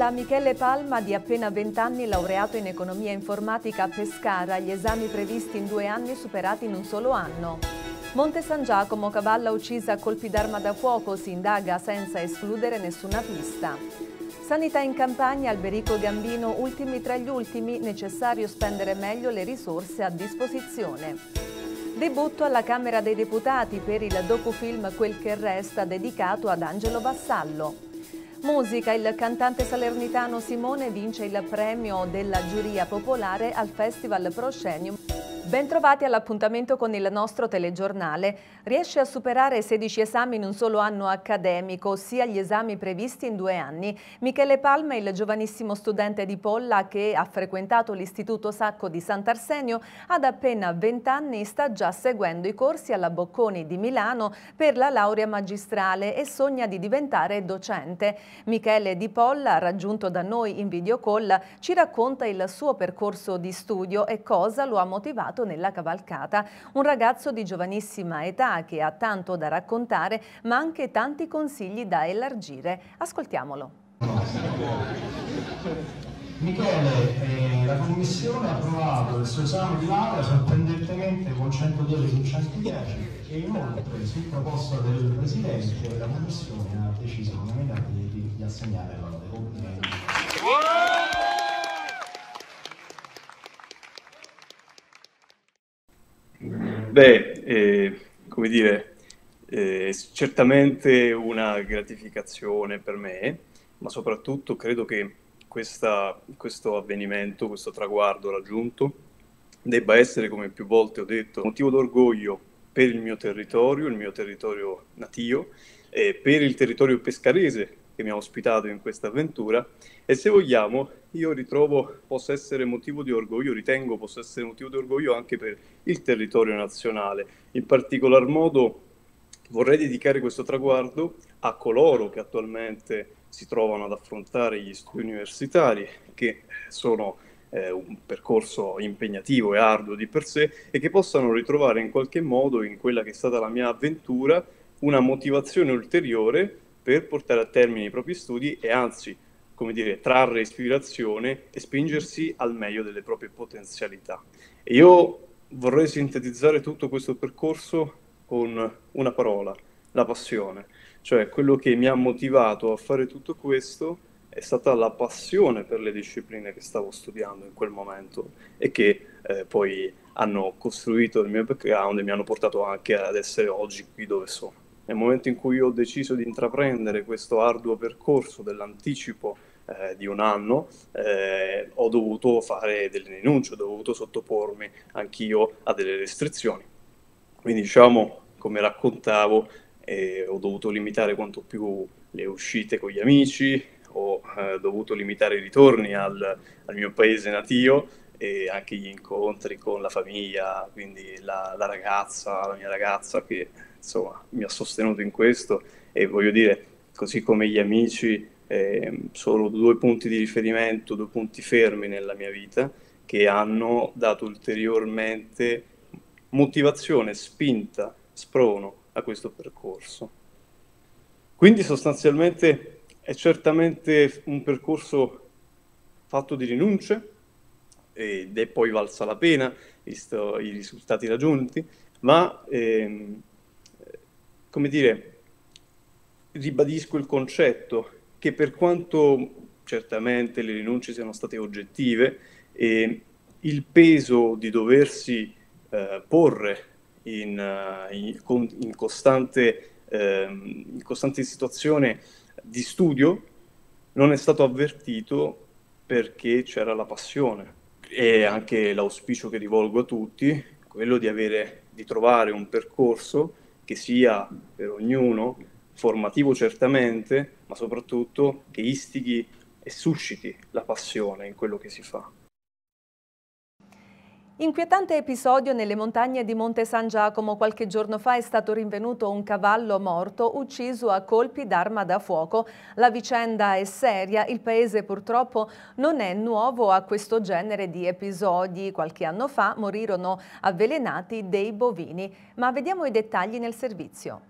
Parla Michele Palma di appena 20 anni laureato in economia informatica a Pescara, gli esami previsti in due anni superati in un solo anno. Monte San Giacomo, cavalla uccisa a colpi d'arma da fuoco, si indaga senza escludere nessuna pista. Sanità in campagna, Alberico Gambino, ultimi tra gli ultimi, necessario spendere meglio le risorse a disposizione. Debutto alla Camera dei Deputati per il docufilm Quel che resta dedicato ad Angelo Vassallo. Musica, il cantante salernitano Simone vince il premio della giuria popolare al Festival Proscenium. Bentrovati all'appuntamento con il nostro telegiornale. Riesce a superare 16 esami in un solo anno accademico, ossia gli esami previsti in due anni. Michele Palma, il giovanissimo studente di Polla che ha frequentato l'Istituto Sacco di Sant'Arsenio, ad appena 20 anni sta già seguendo i corsi alla Bocconi di Milano per la laurea magistrale e sogna di diventare docente. Michele di Polla, raggiunto da noi in videocall, ci racconta il suo percorso di studio e cosa lo ha motivato incontrato nella cavalcata un ragazzo di giovanissima età che ha tanto da raccontare ma anche tanti consigli da elargire. Ascoltiamolo. Michele, eh, la commissione ha approvato il suo esame di laurea sorprendentemente con 102 su 110 e inoltre su proposta del Presidente la commissione ha deciso unanimemente di, di assegnare la lode. Beh, eh, come dire, eh, certamente una gratificazione per me, ma soprattutto credo che questa, questo avvenimento, questo traguardo raggiunto, debba essere, come più volte ho detto, motivo d'orgoglio per il mio territorio, il mio territorio natio, eh, per il territorio pescarese, che mi ha ospitato in questa avventura e se vogliamo io ritrovo possa essere motivo di orgoglio, ritengo possa essere motivo di orgoglio anche per il territorio nazionale, in particolar modo vorrei dedicare questo traguardo a coloro che attualmente si trovano ad affrontare gli studi universitari, che sono eh, un percorso impegnativo e arduo di per sé, e che possano ritrovare in qualche modo in quella che è stata la mia avventura una motivazione ulteriore per portare a termine i propri studi e anzi, come dire, trarre ispirazione e spingersi al meglio delle proprie potenzialità. E io vorrei sintetizzare tutto questo percorso con una parola, la passione. Cioè quello che mi ha motivato a fare tutto questo è stata la passione per le discipline che stavo studiando in quel momento e che eh, poi hanno costruito il mio background e mi hanno portato anche ad essere oggi qui dove sono nel momento in cui ho deciso di intraprendere questo arduo percorso dell'anticipo eh, di un anno, eh, ho dovuto fare delle denunce, ho dovuto sottopormi anch'io a delle restrizioni. Quindi diciamo, come raccontavo, eh, ho dovuto limitare quanto più le uscite con gli amici, ho eh, dovuto limitare i ritorni al, al mio paese natio, e anche gli incontri con la famiglia, quindi la, la ragazza, la mia ragazza che insomma mi ha sostenuto in questo e voglio dire, così come gli amici, eh, sono due punti di riferimento, due punti fermi nella mia vita che hanno dato ulteriormente motivazione, spinta, sprono a questo percorso. Quindi sostanzialmente è certamente un percorso fatto di rinunce, ed è poi valsa la pena, visto i risultati raggiunti, ma ehm, come dire, ribadisco il concetto che per quanto certamente le rinunce siano state oggettive, eh, il peso di doversi eh, porre in, eh, in, in, costante, eh, in costante situazione di studio non è stato avvertito perché c'era la passione, e anche l'auspicio che rivolgo a tutti, quello di, avere, di trovare un percorso che sia per ognuno formativo certamente, ma soprattutto che istighi e susciti la passione in quello che si fa. Inquietante episodio nelle montagne di Monte San Giacomo. Qualche giorno fa è stato rinvenuto un cavallo morto ucciso a colpi d'arma da fuoco. La vicenda è seria, il paese purtroppo non è nuovo a questo genere di episodi. Qualche anno fa morirono avvelenati dei bovini. Ma vediamo i dettagli nel servizio.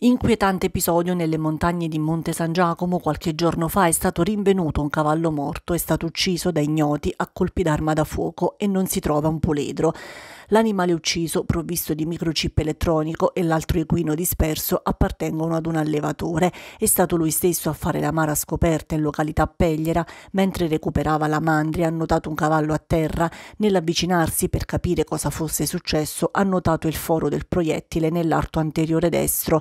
Inquietante episodio nelle montagne di Monte San Giacomo qualche giorno fa è stato rinvenuto un cavallo morto, è stato ucciso da ignoti a colpi d'arma da fuoco e non si trova un puledro. L'animale ucciso, provvisto di microchip elettronico, e l'altro equino disperso appartengono ad un allevatore. È stato lui stesso a fare la mara scoperta in località Pegliera mentre recuperava la mandria ha notato un cavallo a terra. Nell'avvicinarsi per capire cosa fosse successo ha notato il foro del proiettile nell'arto anteriore destro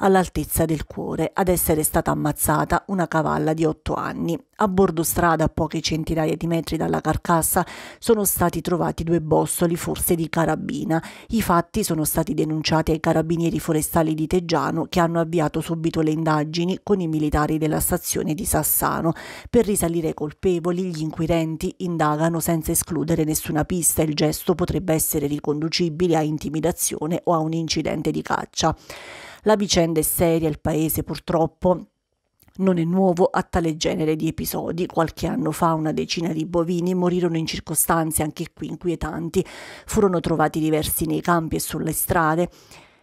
all'altezza del cuore ad essere stata ammazzata una cavalla di otto anni. A bordo strada, a poche centinaia di metri dalla carcassa, sono stati trovati due bossoli, forse di carabina. I fatti sono stati denunciati ai carabinieri forestali di Teggiano che hanno avviato subito le indagini con i militari della stazione di Sassano. Per risalire ai colpevoli, gli inquirenti indagano senza escludere nessuna pista. Il gesto potrebbe essere riconducibile a intimidazione o a un incidente di caccia. La vicenda è seria, il paese purtroppo non è nuovo a tale genere di episodi. Qualche anno fa una decina di bovini morirono in circostanze anche qui inquietanti. Furono trovati diversi nei campi e sulle strade.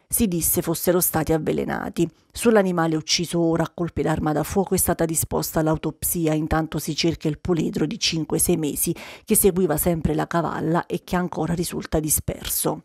Si disse fossero stati avvelenati. Sull'animale ucciso ora a colpi d'arma da fuoco è stata disposta l'autopsia, intanto si cerca il puledro di 5-6 mesi che seguiva sempre la cavalla e che ancora risulta disperso.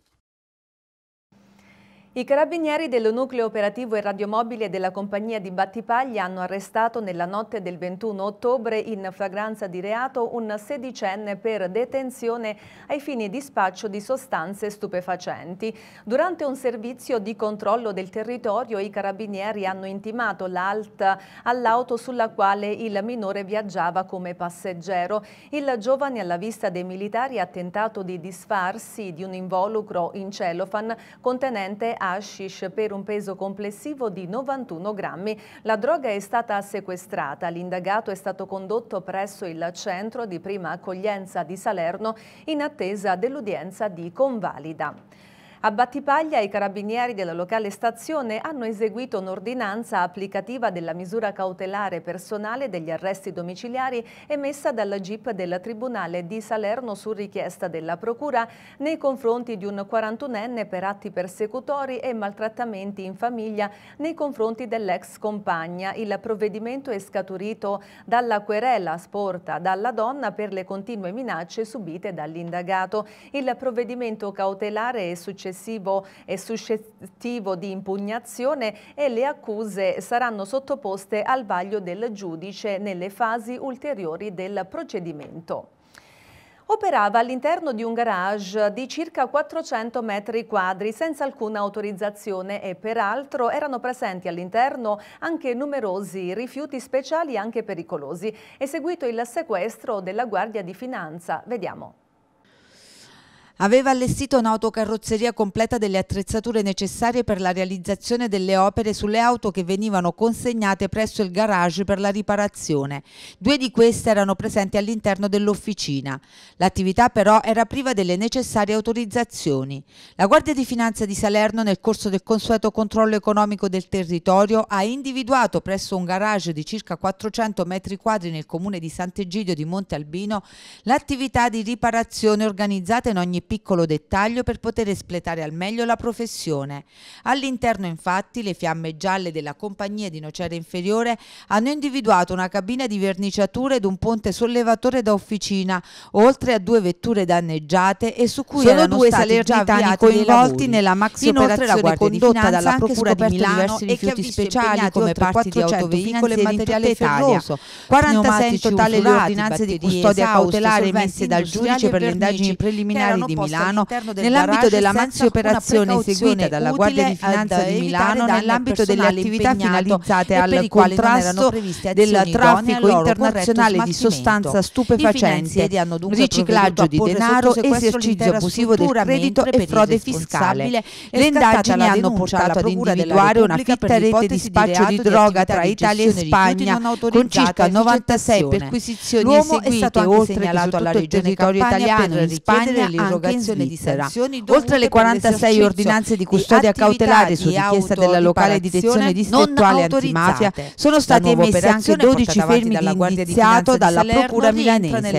I carabinieri del nucleo operativo e radiomobile della compagnia di Battipaglia hanno arrestato nella notte del 21 ottobre in flagranza di reato un sedicenne per detenzione ai fini di spaccio di sostanze stupefacenti. Durante un servizio di controllo del territorio i carabinieri hanno intimato l'alt all'auto sulla quale il minore viaggiava come passeggero. Il giovane alla vista dei militari ha tentato di disfarsi di un involucro in celofan contenente hashish per un peso complessivo di 91 grammi. La droga è stata sequestrata. L'indagato è stato condotto presso il centro di prima accoglienza di Salerno in attesa dell'udienza di convalida. A Battipaglia i carabinieri della locale stazione hanno eseguito un'ordinanza applicativa della misura cautelare personale degli arresti domiciliari emessa dalla GIP del Tribunale di Salerno su richiesta della Procura nei confronti di un 41enne per atti persecutori e maltrattamenti in famiglia nei confronti dell'ex compagna. Il provvedimento è scaturito dalla querela sporta dalla donna per le continue minacce subite dall'indagato. Il provvedimento cautelare è successivamente successivo è suscettivo di impugnazione e le accuse saranno sottoposte al vaglio del giudice nelle fasi ulteriori del procedimento operava all'interno di un garage di circa 400 metri quadri senza alcuna autorizzazione e peraltro erano presenti all'interno anche numerosi rifiuti speciali anche pericolosi. Eseguito il sequestro della Guardia di Finanza. Vediamo aveva allestito un'autocarrozzeria completa delle attrezzature necessarie per la realizzazione delle opere sulle auto che venivano consegnate presso il garage per la riparazione. Due di queste erano presenti all'interno dell'officina. L'attività però era priva delle necessarie autorizzazioni. La Guardia di Finanza di Salerno nel corso del consueto controllo economico del territorio ha individuato presso un garage di circa 400 metri quadri nel comune di Sant'Egidio di Monte Albino l'attività di riparazione organizzata in ogni piccolo dettaglio per poter espletare al meglio la professione. All'interno infatti le fiamme gialle della compagnia di Nocera Inferiore hanno individuato una cabina di verniciature ed un ponte sollevatore da officina, oltre a due vetture danneggiate e su cui Sono erano due stati già coinvolti nella maxi Inoltre, operazione condotta dalla Procura di Milano e che ha visto speciali come parti di autoveicoli e materiale ferroso, 46 in totale le ordinanze di custodia cautelare emesse dal giudice per le indagini preliminari di Milano nell'ambito della operazione eseguita dalla Guardia di Finanza di Milano nell'ambito delle attività finalizzate al contrasto del traffico internazionale di sostanza stupefacente, riciclaggio di denaro, esercizio abusivo del credito e frode fiscale. Le indagini hanno portato ad individuare una fitta rete di spaccio di droga tra Italia e Spagna con circa 96 perquisizioni eseguite oltre che su tutto il territorio italiano in Spagna anche abrogazione di sanzioni oltre alle 46 ordinanze di custodia di cautelare su richiesta della locale direzione distrettuale antimafia sono stati emessi anche 12 fermi di Finanza dalla Procura milanese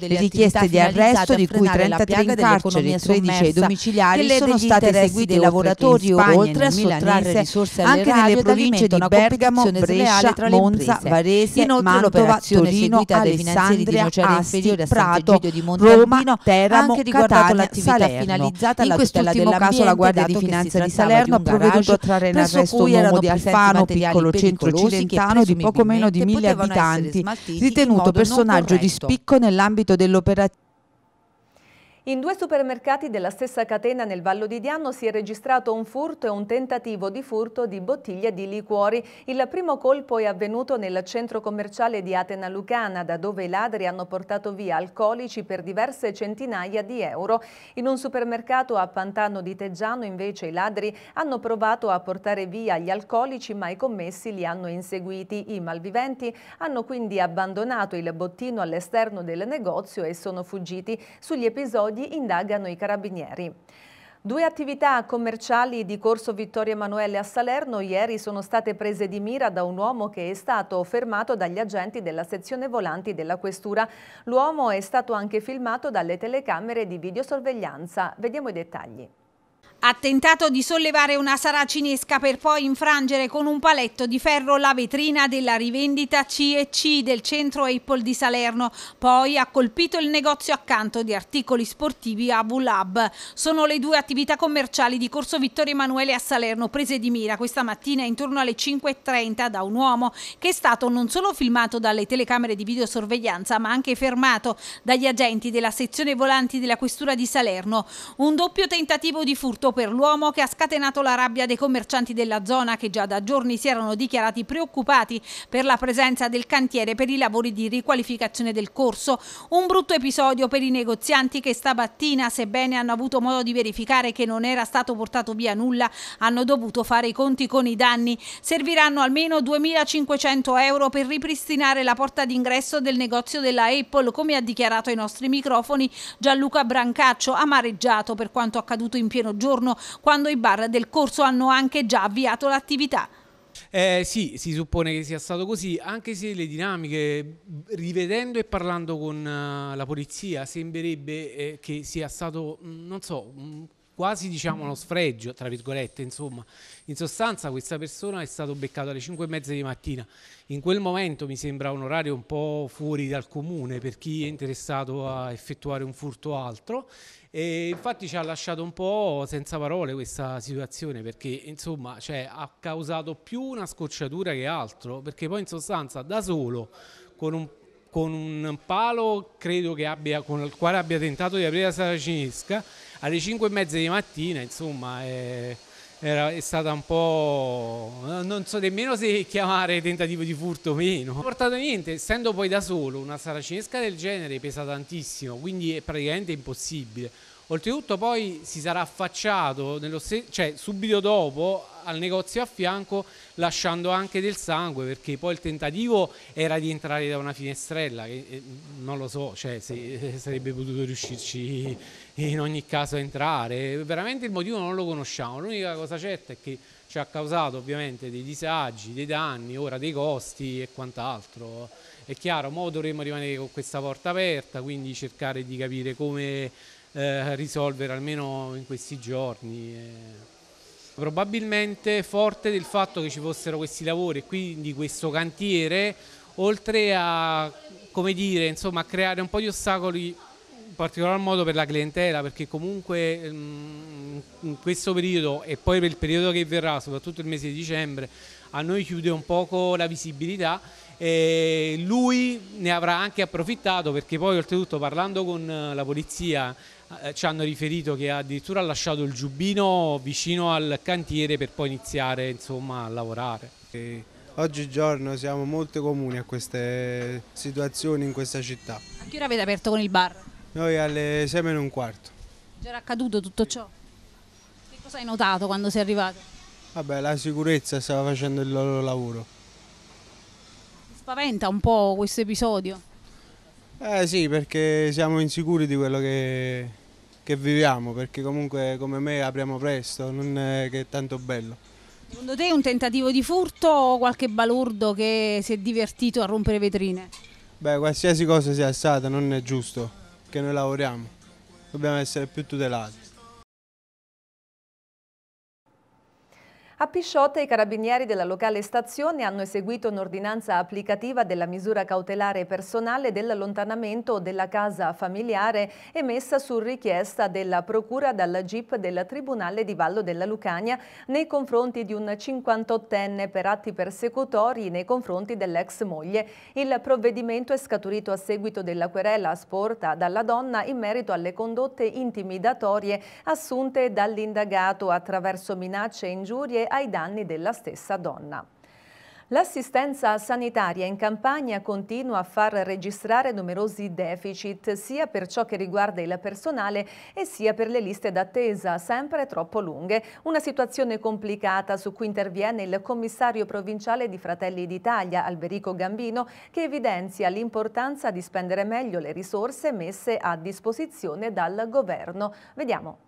le richieste di arresto di cui 33 in carcere 13 ai domiciliari sono state eseguite ai lavoratori oltre a sottrarre risorse anche nelle province di Bergamo, Brescia, Monza, Varese, Mantova, Torino, Alessandria, cioè, Asti, Prato, Roma, Teramo, Catania svolto l'attività Salerno. finalizzata alla tutela dell'ambiente, la Guardia di Finanza di Salerno ha provveduto a trarre in arresto un uomo di Alfano, piccolo centro occidentano di poco meno di mille abitanti, ritenuto personaggio di spicco nell'ambito dell'operazione in due supermercati della stessa catena nel Vallo di Diano si è registrato un furto e un tentativo di furto di bottiglie di liquori. Il primo colpo è avvenuto nel centro commerciale di Atena Lucana, da dove i ladri hanno portato via alcolici per diverse centinaia di euro. In un supermercato a Pantano di Teggiano invece i ladri hanno provato a portare via gli alcolici ma i commessi li hanno inseguiti. I malviventi hanno quindi abbandonato il bottino all'esterno del negozio e sono fuggiti. Sugli episodi tagli indagano i carabinieri. Due attività commerciali di Corso Vittorio Emanuele a Salerno ieri sono state prese di mira da un uomo che è stato fermato dagli agenti della sezione volanti della Questura. L'uomo è stato anche filmato dalle telecamere di videosorveglianza. Vediamo i dettagli. Ha tentato di sollevare una saracinesca per poi infrangere con un paletto di ferro la vetrina della rivendita C&C del centro Apple di Salerno. Poi ha colpito il negozio accanto di articoli sportivi Abu Lab. Sono le due attività commerciali di Corso Vittorio Emanuele a Salerno prese di mira questa mattina intorno alle 5.30 da un uomo che è stato non solo filmato dalle telecamere di videosorveglianza ma anche fermato dagli agenti della sezione volanti della questura di Salerno. Un doppio tentativo di furto per l'uomo che ha scatenato la rabbia dei commercianti della zona che già da giorni si erano dichiarati preoccupati per la presenza del cantiere per i lavori di riqualificazione del corso. Un brutto episodio per i negozianti che stamattina, sebbene hanno avuto modo di verificare che non era stato portato via nulla, hanno dovuto fare i conti con i danni. Serviranno almeno 2.500 euro per ripristinare la porta d'ingresso del negozio della Apple, come ha dichiarato ai nostri microfoni Gianluca Brancaccio, amareggiato per quanto accaduto in pieno giorno giorno, quando i bar del corso hanno anche già avviato l'attività. Eh, sì, si suppone che sia stato così, anche se le dinamiche, rivedendo e parlando con uh, la polizia, sembrerebbe eh, che sia stato, mh, mm, non so, mh, quasi diciamo uno sfregio, tra virgolette, insomma. In sostanza questa persona è stato beccato alle 5 e mezza di mattina. In quel momento mi sembra un orario un po' fuori dal comune per chi è interessato a effettuare un furto o altro e infatti ci ha lasciato un po' senza parole questa situazione perché insomma cioè, ha causato più una scocciatura che altro perché poi in sostanza da solo con un con un palo credo che abbia, con il quale abbia tentato di aprire la saracinesca alle 5 e mezza di mattina insomma è, eh, era, è stata un po' non so nemmeno se chiamare tentativo di furto o meno non ho portato niente essendo poi da solo una saracinesca del genere pesa tantissimo quindi è praticamente impossibile Oltretutto poi si sarà affacciato, cioè subito dopo, al negozio a fianco, lasciando anche del sangue, perché poi il tentativo era di entrare da una finestrella, che eh, non lo so, cioè, se, eh, sarebbe potuto riuscirci in ogni caso a entrare. Veramente il motivo non lo conosciamo, l'unica cosa certa è che ci ha causato ovviamente dei disagi, dei danni, ora dei costi e quant'altro. È chiaro, ora dovremmo rimanere con questa porta aperta, quindi cercare di capire come eh, risolvere almeno in questi giorni. Eh. Probabilmente forte del fatto che ci fossero questi lavori e quindi questo cantiere, oltre a, dire, insomma, a creare un po' di ostacoli in particolar modo per la clientela, perché comunque mm, in questo periodo e poi per il periodo che verrà, soprattutto il mese di dicembre, a noi chiude un poco la visibilità. E lui ne avrà anche approfittato perché poi oltretutto parlando con la polizia eh, ci hanno riferito che addirittura ha lasciato il giubbino vicino al cantiere per poi iniziare insomma, a lavorare. Oggigiorno siamo molto comuni a queste situazioni in questa città. A che ora avete aperto con il bar? Noi alle 6 meno un quarto. Già era accaduto tutto ciò? Che cosa hai notato quando sei arrivato? Vabbè, la sicurezza stava facendo il loro lavoro. Mi spaventa un po' questo episodio? Eh sì, perché siamo insicuri di quello che, che viviamo, perché comunque come me apriamo presto, non è che è tanto bello. Secondo te un tentativo di furto o qualche balordo che si è divertito a rompere vetrine? Beh, qualsiasi cosa sia stata non è giusto, che noi lavoriamo, dobbiamo essere più tutelati. A Pisciotta i carabinieri della locale stazione hanno eseguito un'ordinanza applicativa della misura cautelare personale dell'allontanamento della casa familiare emessa su richiesta della procura dalla GIP del Tribunale di Vallo della Lucania nei confronti di un 58enne per atti persecutori nei confronti dell'ex moglie. Il provvedimento è scaturito a seguito della querela sporta dalla donna in merito alle condotte intimidatorie assunte dall'indagato attraverso minacce e ingiurie ai danni della stessa donna. L'assistenza sanitaria in campagna continua a far registrare numerosi deficit sia per ciò che riguarda il personale e sia per le liste d'attesa sempre troppo lunghe. Una situazione complicata su cui interviene il commissario provinciale di Fratelli d'Italia, Alberico Gambino, che evidenzia l'importanza di spendere meglio le risorse messe a disposizione dal governo. Vediamo.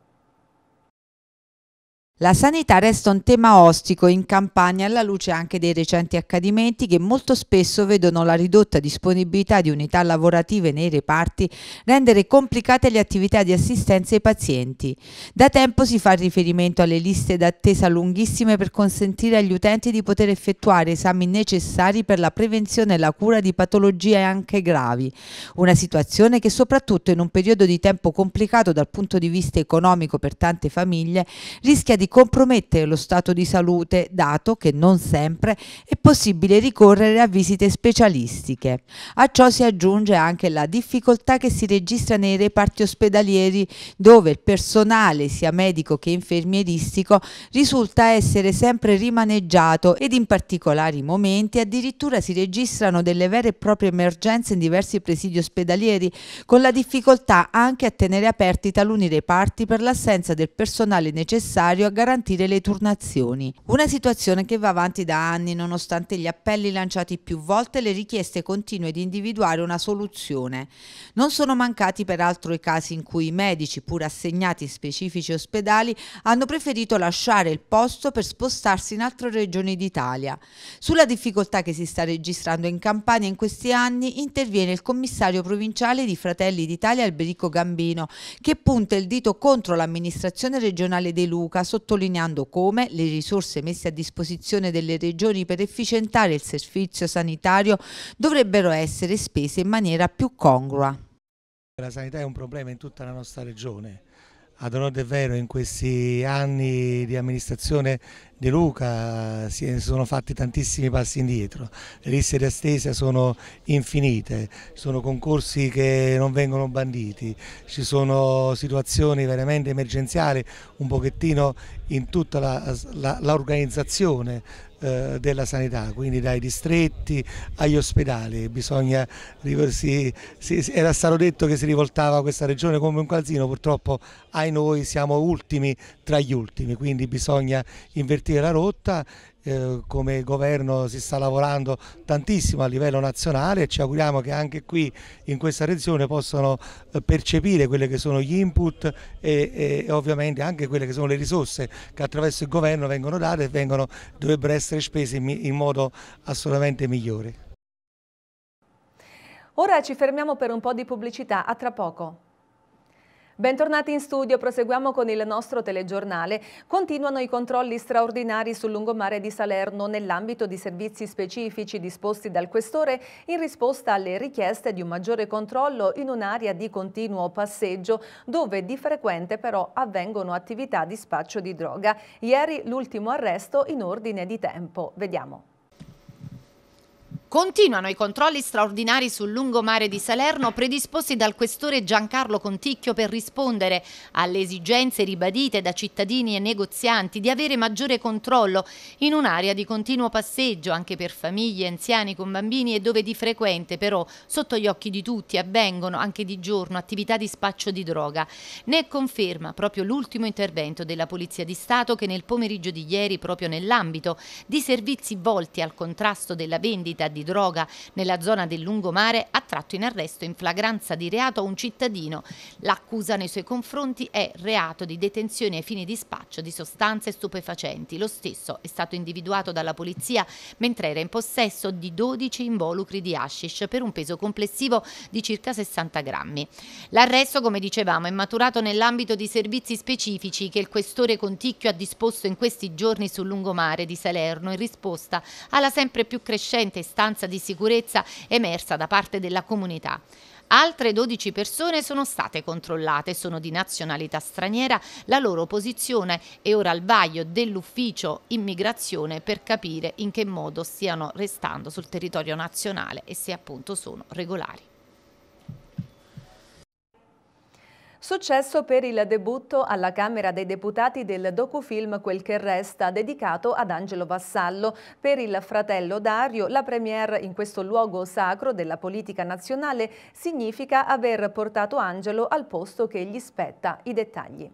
La sanità resta un tema ostico in campagna alla luce anche dei recenti accadimenti che molto spesso vedono la ridotta disponibilità di unità lavorative nei reparti rendere complicate le attività di assistenza ai pazienti. Da tempo si fa riferimento alle liste d'attesa lunghissime per consentire agli utenti di poter effettuare esami necessari per la prevenzione e la cura di patologie anche gravi, una situazione che soprattutto in un periodo di tempo complicato dal punto di vista economico per tante famiglie rischia di di compromettere lo stato di salute, dato che non sempre è possibile ricorrere a visite specialistiche. A ciò si aggiunge anche la difficoltà che si registra nei reparti ospedalieri dove il personale, sia medico che infermieristico, risulta essere sempre rimaneggiato ed in particolari momenti addirittura si registrano delle vere e proprie emergenze in diversi presidi ospedalieri, con la difficoltà anche a tenere aperti taluni reparti per l'assenza del personale necessario a garantire le turnazioni. Una situazione che va avanti da anni nonostante gli appelli lanciati più volte e le richieste continue di individuare una soluzione. Non sono mancati peraltro i casi in cui i medici, pur assegnati in specifici ospedali, hanno preferito lasciare il posto per spostarsi in altre regioni d'Italia. Sulla difficoltà che si sta registrando in Campania in questi anni interviene il commissario provinciale di Fratelli d'Italia Alberico Gambino, che punta il dito contro l'amministrazione regionale De Luca, sotto sottolineando come le risorse messe a disposizione delle regioni per efficientare il servizio sanitario dovrebbero essere spese in maniera più congrua. La sanità è un problema in tutta la nostra regione, ad onore del vero in questi anni di amministrazione di Luca si sono fatti tantissimi passi indietro, le liste di attesa sono infinite, sono concorsi che non vengono banditi, ci sono situazioni veramente emergenziali un pochettino in tutta l'organizzazione eh, della sanità, quindi dai distretti agli ospedali. Bisogna, si, si, era stato detto che si rivoltava questa regione come un calzino, purtroppo ai noi siamo ultimi tra gli ultimi, quindi bisogna invertire la rotta eh, come governo si sta lavorando tantissimo a livello nazionale e ci auguriamo che anche qui in questa regione possano eh, percepire quelli che sono gli input e, e, ovviamente anche quelle che sono le risorse che attraverso il governo vengono date e vengono, dovrebbero essere spese in, in modo assolutamente migliore. Ora ci fermiamo per un po' di pubblicità, a tra poco. Bentornati in studio, proseguiamo con il nostro telegiornale. Continuano i controlli straordinari sul lungomare di Salerno nell'ambito di servizi specifici disposti dal Questore in risposta alle richieste di un maggiore controllo in un'area di continuo passeggio dove di frequente però avvengono attività di spaccio di droga. Ieri l'ultimo arresto in ordine di tempo. Vediamo. Continuano i controlli straordinari sul lungomare di Salerno predisposti dal questore Giancarlo Conticchio per rispondere alle esigenze ribadite da cittadini e negozianti di avere maggiore controllo in un'area di continuo passeggio anche per famiglie, anziani con bambini e dove di frequente però sotto gli occhi di tutti avvengono anche di giorno attività di spaccio di droga. Ne conferma proprio l'ultimo intervento della Polizia di Stato che nel pomeriggio di ieri proprio nell'ambito di servizi volti al contrasto della vendita di di droga nella zona del lungomare ha tratto in arresto in flagranza di reato un cittadino. L'accusa nei suoi confronti è reato di detenzione ai fini di spaccio di sostanze stupefacenti. Lo stesso è stato individuato dalla polizia mentre era in possesso di 12 involucri di hashish per un peso complessivo di circa 60 grammi. L'arresto, come dicevamo, è maturato nell'ambito di servizi specifici che il questore Conticchio ha disposto in questi giorni sul lungomare di Salerno in risposta alla sempre più crescente istanza mancanza di sicurezza emersa da parte della comunità. Altre 12 persone sono state controllate, sono di nazionalità straniera, la loro posizione è ora al vaglio dell'ufficio immigrazione per capire in che modo stiano restando sul territorio nazionale e se appunto sono regolari. Successo per il debutto alla Camera dei Deputati del docufilm Quel che resta, dedicato ad Angelo Vassallo. Per il fratello Dario, la première in questo luogo sacro della politica nazionale significa aver portato Angelo al posto che gli spetta. I dettagli.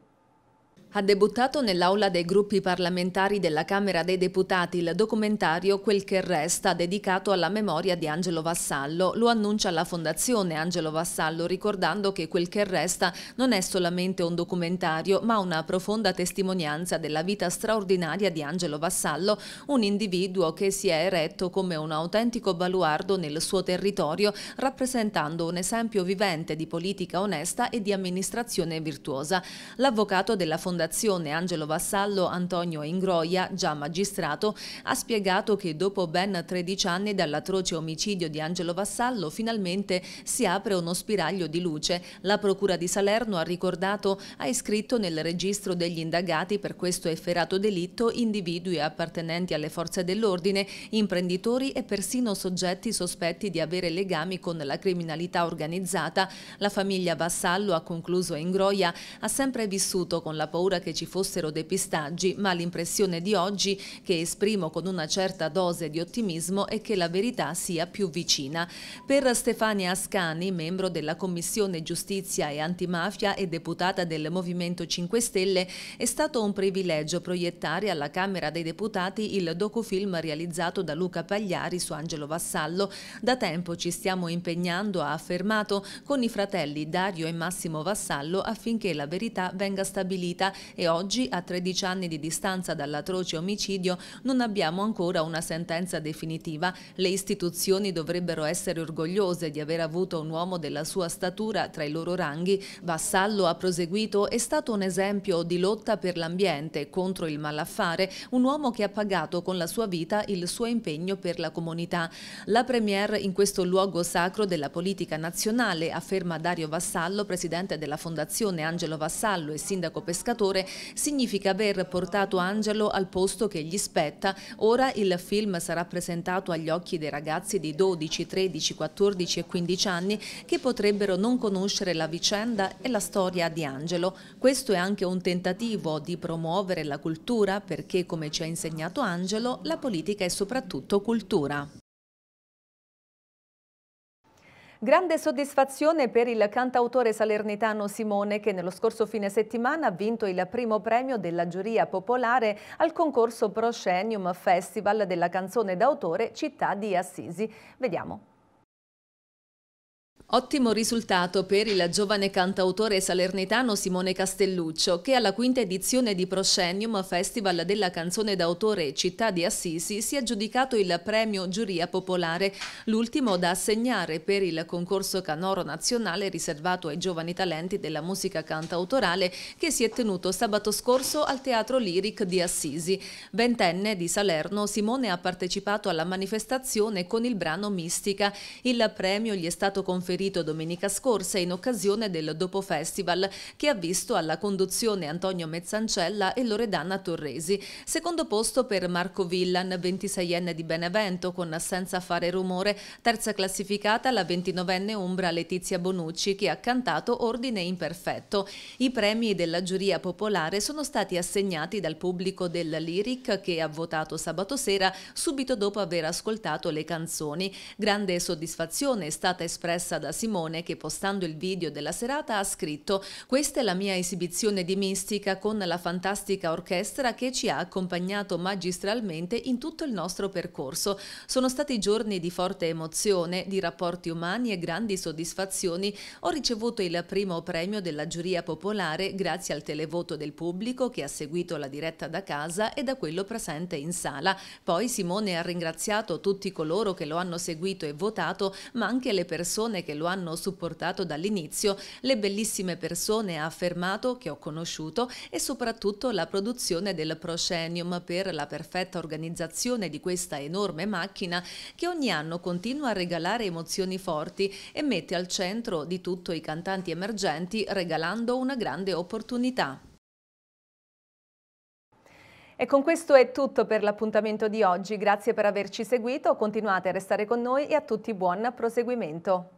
Ha debuttato nell'aula dei gruppi parlamentari della Camera dei Deputati il documentario Quel che resta dedicato alla memoria di Angelo Vassallo. Lo annuncia la Fondazione Angelo Vassallo ricordando che Quel che resta non è solamente un documentario ma una profonda testimonianza della vita straordinaria di Angelo Vassallo, un individuo che si è eretto come un autentico baluardo nel suo territorio rappresentando un esempio vivente di politica onesta e di amministrazione virtuosa. L'avvocato della Fondazione Fondazione Angelo Vassallo Antonio Ingroia, già magistrato, ha spiegato che dopo ben 13 anni dall'atroce omicidio di Angelo Vassallo finalmente si apre uno spiraglio di luce. La Procura di Salerno ha ricordato ha iscritto nel registro degli indagati per questo efferato delitto individui appartenenti alle forze dell'ordine, imprenditori e persino soggetti sospetti di avere legami con la criminalità organizzata. La famiglia Vassallo, ha concluso Ingroia, ha sempre vissuto con la paura paura che ci fossero depistaggi, ma l'impressione di oggi, che esprimo con una certa dose di ottimismo, è che la verità sia più vicina. Per Stefania Ascani, membro della Commissione Giustizia e Antimafia e deputata del Movimento 5 Stelle, è stato un privilegio proiettare alla Camera dei Deputati il docufilm realizzato da Luca Pagliari su Angelo Vassallo. Da tempo ci stiamo impegnando, ha affermato, con i fratelli Dario e Massimo Vassallo affinché la verità venga stabilita e oggi, a 13 anni di distanza dall'atroce omicidio, non abbiamo ancora una sentenza definitiva. Le istituzioni dovrebbero essere orgogliose di aver avuto un uomo della sua statura tra i loro ranghi. Vassallo ha proseguito, è stato un esempio di lotta per l'ambiente, contro il malaffare, un uomo che ha pagato con la sua vita il suo impegno per la comunità. La Premier in questo luogo sacro della politica nazionale, afferma Dario Vassallo, presidente della Fondazione Angelo Vassallo e sindaco pescatore, l'autore significa aver portato Angelo al posto che gli spetta. Ora il film sarà presentato agli occhi dei ragazzi di 12, 13, 14 e 15 anni che potrebbero non conoscere la vicenda e la storia di Angelo. Questo è anche un tentativo di promuovere la cultura perché, come ci ha insegnato Angelo, la politica è soprattutto cultura. Grande soddisfazione per il cantautore salernitano Simone che nello scorso fine settimana ha vinto il primo premio della giuria popolare al concorso Proscenium Festival della canzone d'autore Città di Assisi. Vediamo. Ottimo risultato per il giovane cantautore salernitano Simone Castelluccio che alla quinta edizione di Proscenium Festival della canzone d'autore Città di Assisi si è aggiudicato il premio Giuria Popolare, l'ultimo da assegnare per il concorso canoro nazionale riservato ai giovani talenti della musica cantautorale che si è tenuto sabato scorso al Teatro Liric di Assisi. Ventenne di Salerno, Simone ha partecipato alla manifestazione con il brano Mistica. Il premio gli è stato conferito riferito domenica scorsa in occasione del Dopo Festival che ha visto alla conduzione Antonio Mezzancella e Loredana Torresi. Secondo posto per Marco Villan, 26enne di Benevento con Senza fare rumore, terza classificata la 29enne Umbra Letizia Bonucci che ha cantato Ordine imperfetto. I premi della giuria popolare sono stati assegnati dal pubblico del Lyric che ha votato sabato sera subito dopo aver ascoltato le canzoni. Grande soddisfazione è stata espressa da da Simone che postando il video della serata ha scritto «Questa è la mia esibizione di mistica con la fantastica orchestra che ci ha accompagnato magistralmente in tutto il nostro percorso. Sono stati giorni di forte emozione, di rapporti umani e grandi soddisfazioni. Ho ricevuto il primo premio della giuria popolare grazie al televoto del pubblico che ha seguito la diretta da casa e da quello presente in sala. Poi Simone ha ringraziato tutti coloro che lo hanno seguito e votato, ma anche le persone che lo lo hanno supportato dall'inizio, le bellissime persone ha affermato che ho conosciuto e soprattutto la produzione del Proscenium per la perfetta organizzazione di questa enorme macchina che ogni anno continua a regalare emozioni forti e mette al centro di tutto i cantanti emergenti regalando una grande opportunità. E con questo è tutto per l'appuntamento di oggi, grazie per averci seguito, continuate a restare con noi e a tutti buon proseguimento.